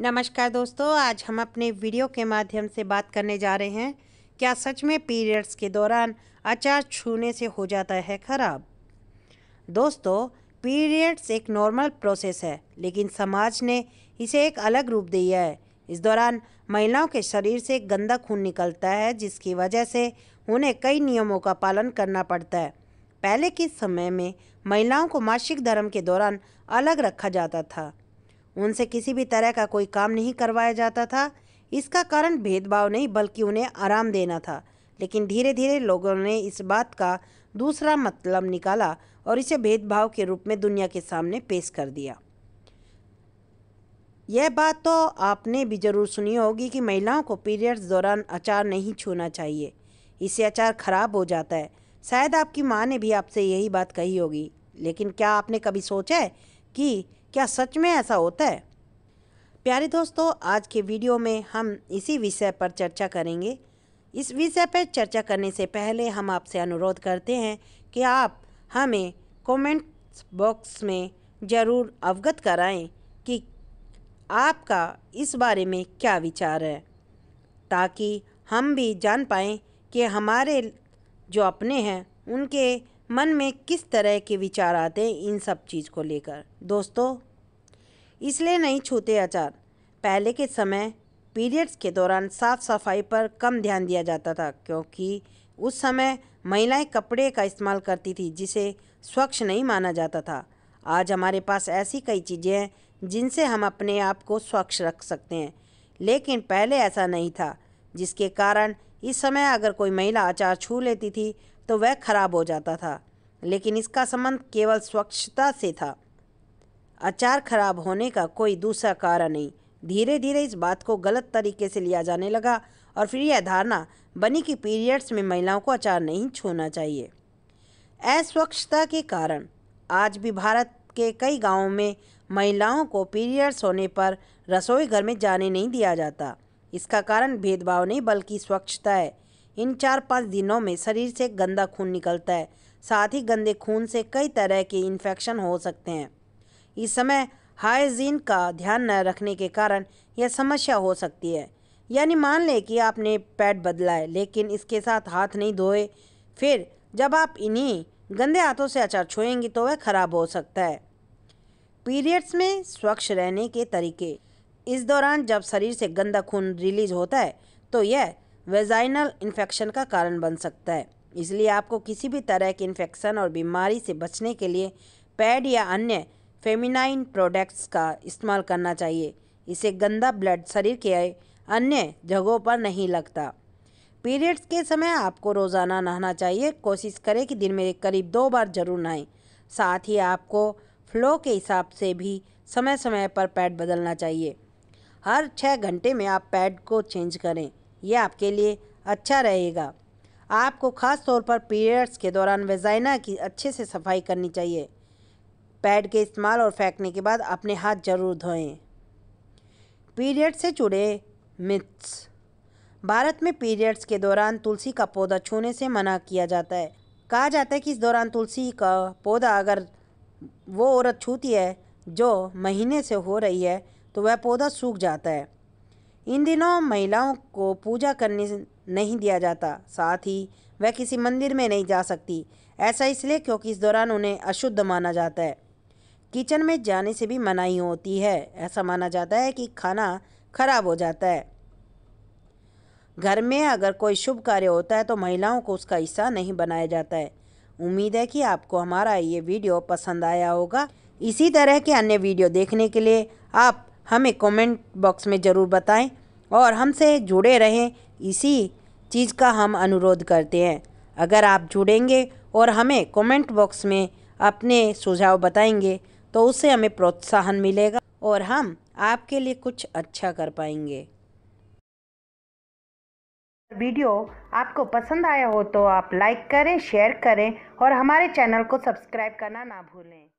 नमस्कार दोस्तों आज हम अपने वीडियो के माध्यम से बात करने जा रहे हैं क्या सच में पीरियड्स के दौरान अचार छूने से हो जाता है खराब दोस्तों पीरियड्स एक नॉर्मल प्रोसेस है लेकिन समाज ने इसे एक अलग रूप दिया है इस दौरान महिलाओं के शरीर से गंदा खून निकलता है जिसकी वजह से उन्हें कई नियमों का पालन करना पड़ता है पहले के समय में महिलाओं को मासिक धर्म के दौरान अलग रखा जाता था उनसे किसी भी तरह का कोई काम नहीं करवाया जाता था इसका कारण भेदभाव नहीं बल्कि उन्हें आराम देना था लेकिन धीरे धीरे लोगों ने इस बात का दूसरा मतलब निकाला और इसे भेदभाव के रूप में दुनिया के सामने पेश कर दिया यह बात तो आपने भी जरूर सुनी होगी कि महिलाओं को पीरियड्स दौरान अचार नहीं छूना चाहिए इससे अचार खराब हो जाता है शायद आपकी माँ ने भी आपसे यही बात कही होगी लेकिन क्या आपने कभी सोचा है कि क्या सच में ऐसा होता है प्यारे दोस्तों आज के वीडियो में हम इसी विषय पर चर्चा करेंगे इस विषय पर चर्चा करने से पहले हम आपसे अनुरोध करते हैं कि आप हमें कमेंट्स बॉक्स में ज़रूर अवगत कराएं कि आपका इस बारे में क्या विचार है ताकि हम भी जान पाएँ कि हमारे जो अपने हैं उनके मन में किस तरह के विचार आते हैं इन सब चीज़ को लेकर दोस्तों इसलिए नहीं छूते अचार पहले के समय पीरियड्स के दौरान साफ सफाई पर कम ध्यान दिया जाता था क्योंकि उस समय महिलाएं कपड़े का इस्तेमाल करती थी जिसे स्वच्छ नहीं माना जाता था आज हमारे पास ऐसी कई चीज़ें हैं जिनसे हम अपने आप को स्वच्छ रख सकते हैं लेकिन पहले ऐसा नहीं था जिसके कारण इस समय अगर कोई महिला अचार छू लेती थी तो वह खराब हो जाता था लेकिन इसका संबंध केवल स्वच्छता से था अचार खराब होने का कोई दूसरा कारण नहीं धीरे धीरे इस बात को गलत तरीके से लिया जाने लगा और फिर यह धारणा बनी कि पीरियड्स में महिलाओं को अचार नहीं छूना चाहिए अस्वच्छता के कारण आज भी भारत के कई गांवों में महिलाओं को पीरियड्स होने पर रसोई घर में जाने नहीं दिया जाता इसका कारण भेदभाव नहीं बल्कि स्वच्छता है इन चार पाँच दिनों में शरीर से गंदा खून निकलता है साथ ही गंदे खून से कई तरह के इन्फेक्शन हो सकते हैं इस समय हाइजीन का ध्यान न रखने के कारण यह समस्या हो सकती है यानी मान लें कि आपने पैड बदला है लेकिन इसके साथ हाथ नहीं धोए फिर जब आप इन्हीं गंदे हाथों से अचार छुएंगी तो वह खराब हो सकता है पीरियड्स में स्वच्छ रहने के तरीके इस दौरान जब शरीर से गंदा खून रिलीज होता है तो यह वेजाइनल इन्फेक्शन का कारण बन सकता है इसलिए आपको किसी भी तरह के इन्फेक्शन और बीमारी से बचने के लिए पैड या अन्य फेमिनाइन प्रोडक्ट्स का इस्तेमाल करना चाहिए इसे गंदा ब्लड शरीर के अन्य जगहों पर नहीं लगता पीरियड्स के समय आपको रोज़ाना नहाना चाहिए कोशिश करें कि दिन में करीब दो बार जरूर नहाएं साथ ही आपको फ्लो के हिसाब से भी समय समय पर पैड बदलना चाहिए हर छः घंटे में आप पैड को चेंज करें यह आपके लिए अच्छा रहेगा आपको खास तौर पर पीरियड्स के दौरान वेजाइना की अच्छे से सफाई करनी चाहिए पैड के इस्तेमाल और फेंकने के बाद अपने हाथ जरूर धोएं पीरियड से जुड़े मिथ्स भारत में पीरियड्स के दौरान तुलसी का पौधा छूने से मना किया जाता है कहा जाता है कि इस दौरान तुलसी का पौधा अगर वो औरत छूती है जो महीने से हो रही है तो वह पौधा सूख जाता है इन दिनों महिलाओं को पूजा करने नहीं दिया जाता साथ ही वह किसी मंदिर में नहीं जा सकती ऐसा इसलिए क्योंकि इस दौरान उन्हें अशुद्ध माना जाता है किचन में जाने से भी मनाही होती है ऐसा माना जाता है कि खाना खराब हो जाता है घर में अगर कोई शुभ कार्य होता है तो महिलाओं को उसका हिस्सा नहीं बनाया जाता है उम्मीद है कि आपको हमारा ये वीडियो पसंद आया होगा इसी तरह के अन्य वीडियो देखने के लिए आप हमें कमेंट बॉक्स में ज़रूर बताएं और हमसे जुड़े रहें इसी चीज़ का हम अनुरोध करते हैं अगर आप जुड़ेंगे और हमें कमेंट बॉक्स में अपने सुझाव बताएंगे तो उसे हमें प्रोत्साहन मिलेगा और हम आपके लिए कुछ अच्छा कर पाएंगे वीडियो आपको पसंद आया हो तो आप लाइक करें शेयर करें और हमारे चैनल को सब्सक्राइब करना ना भूलें